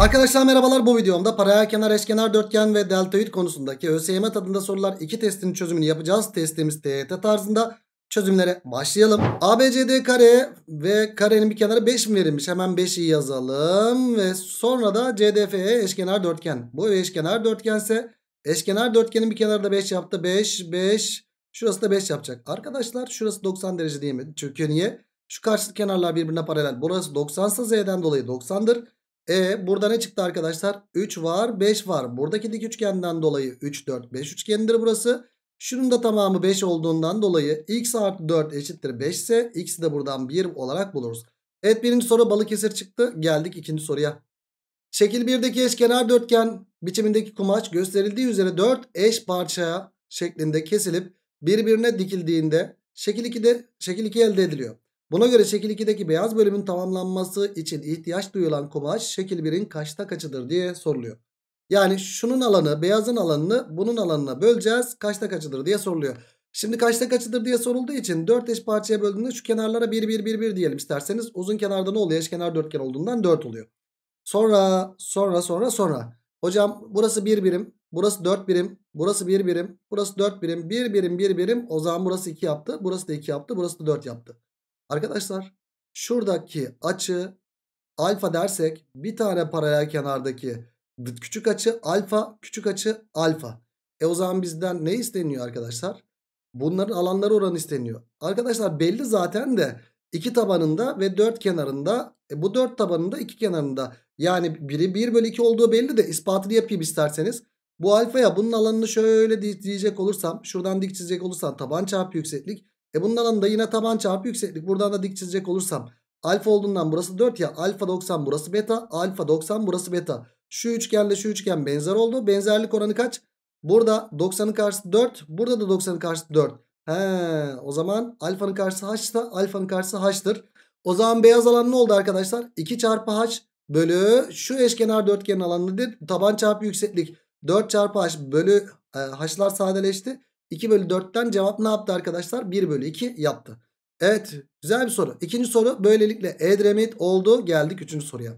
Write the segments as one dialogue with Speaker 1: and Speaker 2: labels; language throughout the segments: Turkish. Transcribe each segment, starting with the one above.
Speaker 1: Arkadaşlar merhabalar bu videomda paraya kenar eşkenar dörtgen ve deltoid konusundaki ÖSYM tadında sorular 2 testinin çözümünü yapacağız. Testimiz TET e tarzında çözümlere başlayalım. ABCD kare ve karenin bir kenarı 5 mi verilmiş? Hemen 5'i yazalım ve sonra da CDFE eşkenar dörtgen. Bu e eşkenar dörtgense eşkenar dörtgenin bir kenarı da 5 yaptı. 5, 5. Şurası da 5 yapacak. Arkadaşlar şurası 90 derece değil mi? Çünkü niye? Şu karşı kenarlar birbirine paralel. Burası 90 ise Z'den dolayı 90'dır. E burada ne çıktı arkadaşlar? 3 var 5 var. Buradaki dik üçgenden dolayı 3 4 5 üçgenidir burası. Şunun da tamamı 5 olduğundan dolayı x artı 4 eşittir 5 ise x'i de buradan 1 olarak buluruz. Evet birinci soru Balıkesir çıktı. Geldik ikinci soruya. Şekil 1'deki eşkenar dörtgen biçimindeki kumaş gösterildiği üzere 4 eş parçaya şeklinde kesilip birbirine dikildiğinde şekil 2'de şekil 2 elde ediliyor. Buna göre şekil 2'deki beyaz bölümün tamamlanması için ihtiyaç duyulan kumaş şekil 1'in kaçta kaçıdır diye soruluyor. Yani şunun alanı beyazın alanını bunun alanına böleceğiz kaçta kaçıdır diye soruluyor. Şimdi kaçta kaçıdır diye sorulduğu için 4 eş parçaya böldüğünde şu kenarlara 1 1 1 1 diyelim isterseniz. Uzun kenarda ne oluyor? Eşkenar dörtgen olduğundan 4 oluyor. Sonra sonra sonra sonra. Hocam burası 1 bir birim. Burası 4 birim. Burası 1 bir birim. Burası 4 birim. 1 birim 1 birim. O zaman burası 2 yaptı. Burası da 2 yaptı. Burası da 4 yaptı. Arkadaşlar şuradaki açı alfa dersek bir tane paralel kenardaki küçük açı alfa küçük açı alfa. E o zaman bizden ne isteniyor arkadaşlar? Bunların alanları oranı isteniyor. Arkadaşlar belli zaten de iki tabanında ve dört kenarında e bu dört tabanında iki kenarında yani biri 1 bölü 2 olduğu belli de ispatını yapayım isterseniz. Bu alfaya bunun alanını şöyle diyecek olursam şuradan dik çizecek olursam taban çarpı yükseklik e bunun da yine taban çarpı yükseklik. Buradan da dik çizecek olursam alfa olduğundan burası 4 ya. Alfa 90 burası beta. Alfa 90 burası beta. Şu üçgenle şu üçgen benzer oldu. Benzerlik oranı kaç? Burada 90'ın karşısı 4. Burada da 90'ın karşısı 4. He, o zaman alfanın karşısı h'sa alfanın karşısı haçtır. O zaman beyaz alan ne oldu arkadaşlar? 2 çarpı haç bölü şu eşkenar dörtgenin alanı nedir? Taban çarpı yükseklik. 4 çarpı haç bölü e, h'lar sadeleşti. 2 bölü 4'ten cevap ne yaptı arkadaşlar? 1 bölü 2 yaptı. Evet güzel bir soru. İkinci soru böylelikle Edremit oldu. Geldik üçüncü soruya.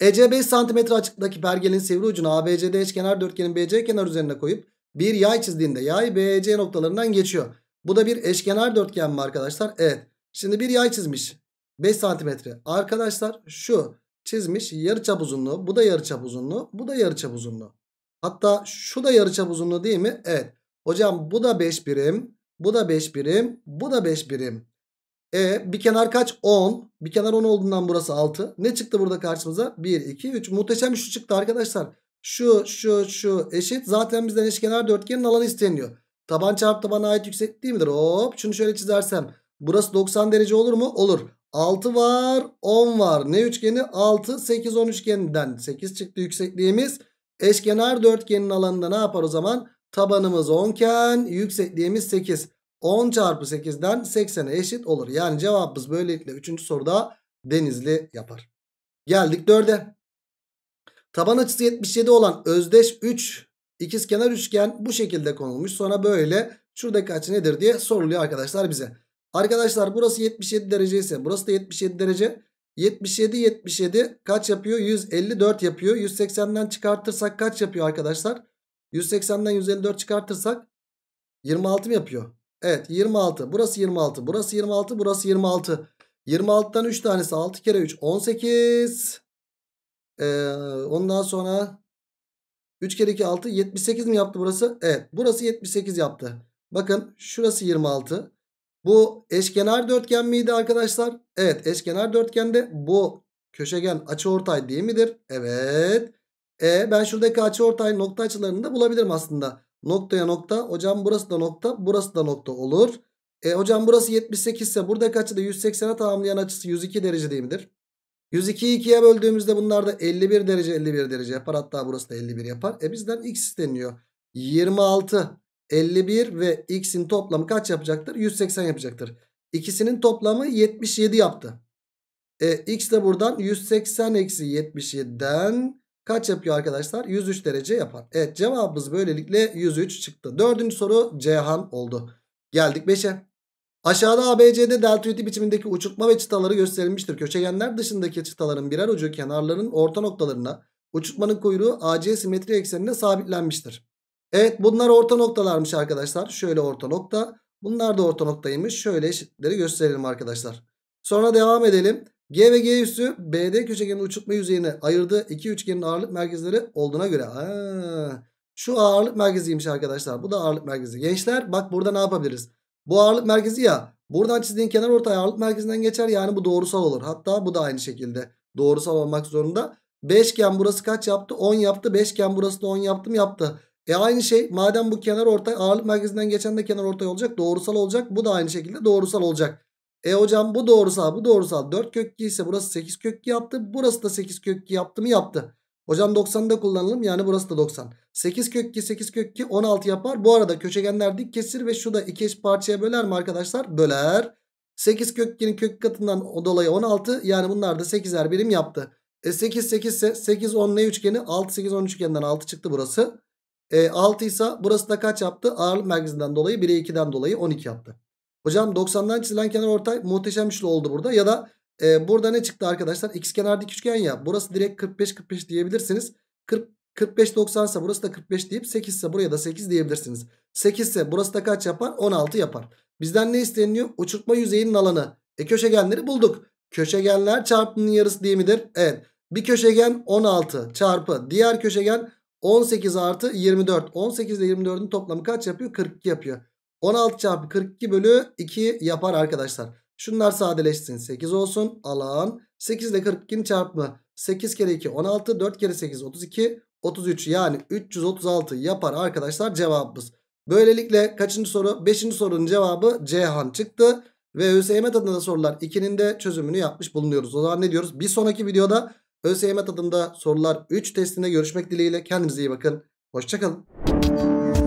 Speaker 1: EC 5 cm açıklığındaki pergelin sivri ucunu ABCD eşkenar dörtgenin BC kenar üzerine koyup bir yay çizdiğinde yay BC noktalarından geçiyor. Bu da bir eşkenar dörtgen mi arkadaşlar? Evet. Şimdi bir yay çizmiş. 5 santimetre. Arkadaşlar şu çizmiş yarıçap uzunluğu. Bu da yarıçap uzunluğu. Bu da yarıçap uzunluğu. Hatta şu da yarıçap uzunluğu değil mi? Evet. Hocam bu da 5 birim. Bu da 5 birim. Bu da 5 birim. E bir kenar kaç? 10. Bir kenar 10 olduğundan burası 6. Ne çıktı burada karşımıza? 1, 2, 3. Muhteşem şu çıktı arkadaşlar. Şu, şu, şu eşit. Zaten bizden eşkenar dörtgenin alanı isteniyor. Taban çarpı tabana ait yüksekliği midir? Hop şunu şöyle çizersem. Burası 90 derece olur mu? Olur. 6 var 10 var. Ne üçgeni? 6 8 10 üçgeninden 8 çıktı yüksekliğimiz. Eşkenar dörtgenin alanında ne yapar o zaman? Tabanımız 10 iken yüksekliğimiz 8. 10 çarpı 8'den 80'e eşit olur. Yani cevabımız böylelikle 3. soruda denizli yapar. Geldik 4'e. Taban açısı 77 olan özdeş 3 ikizkenar üçgen bu şekilde konulmuş. Sonra böyle şuradaki açı nedir diye soruluyor arkadaşlar bize. Arkadaşlar burası 77 derece ise burası da 77 derece. 77 77 kaç yapıyor? 154 yapıyor. 180'den çıkartırsak kaç yapıyor arkadaşlar? 180'den 154 çıkartırsak 26 mı yapıyor? Evet 26. Burası 26. Burası 26. Burası 26. 26'dan 3 tanesi 6 kere 3 18. Ee, ondan sonra 3 kere 2 6 78 mi yaptı burası? Evet burası 78 yaptı. Bakın şurası 26. Bu eşkenar dörtgen miydi arkadaşlar? Evet eşkenar dörtgende bu köşegen açıortay değil midir? Evet. E ben şuradaki açı ortay nokta açılarını da bulabilirim aslında. Noktaya nokta. Hocam burası da nokta. Burası da nokta olur. E hocam burası 78 ise buradaki açı da 180'e tamamlayan açısı 102 derece değil midir? 102'yi 2'ye böldüğümüzde bunlar da 51 derece 51 derece yapar. Hatta burası da 51 yapar. E bizden x isteniyor. 26, 51 ve x'in toplamı kaç yapacaktır? 180 yapacaktır. İkisinin toplamı 77 yaptı. E, x de buradan 180 eksi 77'den kaç yapıyor arkadaşlar? 103 derece yapar. Evet cevabımız böylelikle 103 çıktı. Dördüncü soru Cihan oldu. Geldik 5'e. Aşağıda ABC'de deltoidi biçimindeki uçurtma ve çıtaları gösterilmiştir. Köşegenler dışındaki çıtaların birer ucu kenarların orta noktalarına uçurtmanın kuyruğu AC simetri eksenine sabitlenmiştir. Evet bunlar orta noktalarmış arkadaşlar. Şöyle orta nokta. Bunlar da orta noktaymış. Şöyle eşitleri gösterelim arkadaşlar. Sonra devam edelim. G ve G üssü BD köşegenin uçurtma yüzeyine ayırdığı iki üçgenin ağırlık merkezleri olduğuna göre. Ha, şu ağırlık merkeziymiş arkadaşlar. Bu da ağırlık merkezi. Gençler bak burada ne yapabiliriz? Bu ağırlık merkezi ya. Buradan çizdiğin kenar ortay ağırlık merkezinden geçer. Yani bu doğrusal olur. Hatta bu da aynı şekilde doğrusal olmak zorunda. 5 iken burası kaç yaptı? 10 yaptı. 5 iken burası da 10 mı yaptı. E aynı şey madem bu kenar ortay ağırlık merkezinden geçen de kenar ortay olacak. Doğrusal olacak. Bu da aynı şekilde doğrusal olacak. E hocam bu doğrusal bu doğrusal 4 kökü ise burası 8 kökü yaptı. Burası da 8 kökü yaptı mı yaptı. Hocam 90'ı da kullanalım yani burası da 90. 8 kökü 8 kökü 16 yapar. Bu arada köşegenler dik kesir ve şu da 2 eş parçaya böler mi arkadaşlar? Böler. 8 kökünün kök katından o dolayı 16 yani bunlar da 8'er birim yaptı. E 8 8 ise 8 10 ne üçgeni? 6 8 10 üçgeninden 6 çıktı burası. E 6 ise burası da kaç yaptı? Ağırlık merkezinden dolayı 1'e 2'den dolayı 12 yaptı. Hocam 90'dan çizilen kenar ortay muhteşem üçlü şey oldu burada. Ya da e, burada ne çıktı arkadaşlar? X kenar dik üçgen ya. Burası direkt 45-45 diyebilirsiniz. 40, 45-90 ise burası da 45 deyip 8 ise buraya da 8 diyebilirsiniz. 8 ise burası da kaç yapar? 16 yapar. Bizden ne isteniyor Uçurtma yüzeyinin alanı. E köşegenleri bulduk. Köşegenler çarpımının yarısı değil midir? Evet. Bir köşegen 16 çarpı diğer köşegen 18 artı 24. 18 ile 24'ün toplamı kaç yapıyor? 42 yapıyor. 16 çarpı 42 bölü 2 yapar arkadaşlar. Şunlar sadeleşsin. 8 olsun. Alan 8 ile 42'nin çarpımı 8 kere 2 16 4 kere 8 32 33 yani 336 yapar arkadaşlar cevabımız. Böylelikle kaçıncı soru? 5. sorunun cevabı Cihan çıktı. Ve ÖSYM tadında sorular 2'nin de çözümünü yapmış bulunuyoruz. O zaman ne diyoruz? Bir sonraki videoda ÖSYM tadında sorular 3 testinde görüşmek dileğiyle. Kendinize iyi bakın. Hoşçakalın.